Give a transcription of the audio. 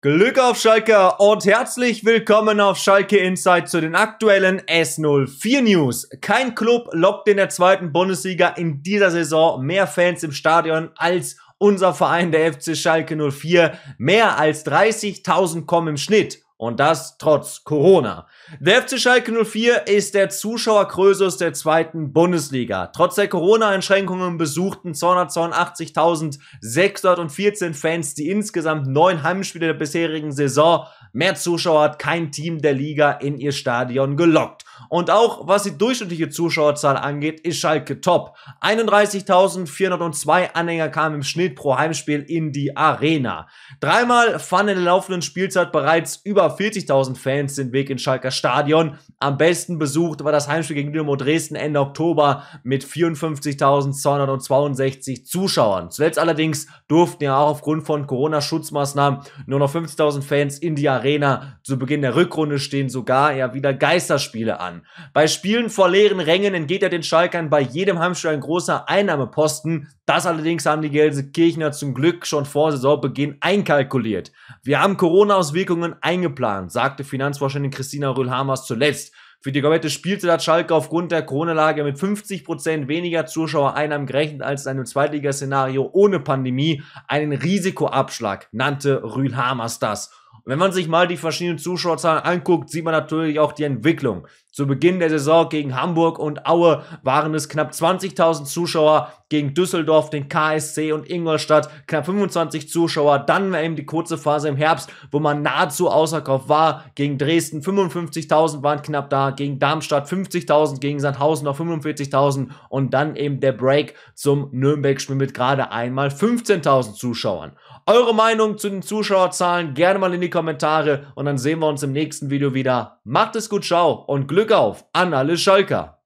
Glück auf Schalke und herzlich willkommen auf Schalke Inside zu den aktuellen S04 News. Kein Club lockt in der zweiten Bundesliga in dieser Saison mehr Fans im Stadion als unser Verein der FC Schalke 04. Mehr als 30.000 kommen im Schnitt und das trotz Corona. Der FC Schalke 04 ist der Zuschauergröße der zweiten Bundesliga. Trotz der Corona-Einschränkungen besuchten 282.614 Fans die insgesamt neun Heimspiele der bisherigen Saison. Mehr Zuschauer hat kein Team der Liga in ihr Stadion gelockt. Und auch was die durchschnittliche Zuschauerzahl angeht, ist Schalke top. 31.402 Anhänger kamen im Schnitt pro Heimspiel in die Arena. Dreimal fanden in der laufenden Spielzeit bereits über 40.000 Fans den Weg ins Schalker Stadion. Am besten besucht war das Heimspiel gegen Dynamo Dresden Ende Oktober mit 54.262 Zuschauern. Zuletzt allerdings durften ja auch aufgrund von Corona-Schutzmaßnahmen nur noch 50.000 Fans in die Arena. Zu Beginn der Rückrunde stehen sogar ja wieder Geisterspiele an an. Bei Spielen vor leeren Rängen entgeht er den Schalkern bei jedem Heimspiel ein großer Einnahmeposten. Das allerdings haben die Gelsenkirchner zum Glück schon vor Saisonbeginn einkalkuliert. Wir haben Corona-Auswirkungen eingeplant, sagte Finanzvorständin Christina Rühl-Hamers zuletzt. Für die komplette Spielzeit hat Schalke aufgrund der Corona-Lage mit 50% weniger Zuschauereinnahmen gerechnet als in einem Zweitligaszenario ohne Pandemie einen Risikoabschlag, nannte Rühl-Hamers das wenn man sich mal die verschiedenen Zuschauerzahlen anguckt, sieht man natürlich auch die Entwicklung. Zu Beginn der Saison gegen Hamburg und Aue waren es knapp 20.000 Zuschauer, gegen Düsseldorf, den KSC und Ingolstadt knapp 25 Zuschauer, dann war eben die kurze Phase im Herbst, wo man nahezu ausverkauft war, gegen Dresden 55.000 waren knapp da, gegen Darmstadt 50.000, gegen Sandhausen noch 45.000 und dann eben der Break zum Nürnberg-Spiel mit gerade einmal 15.000 Zuschauern. Eure Meinung zu den Zuschauerzahlen gerne mal in die die Kommentare und dann sehen wir uns im nächsten Video wieder. Macht es gut, ciao und Glück auf an alle Schalker!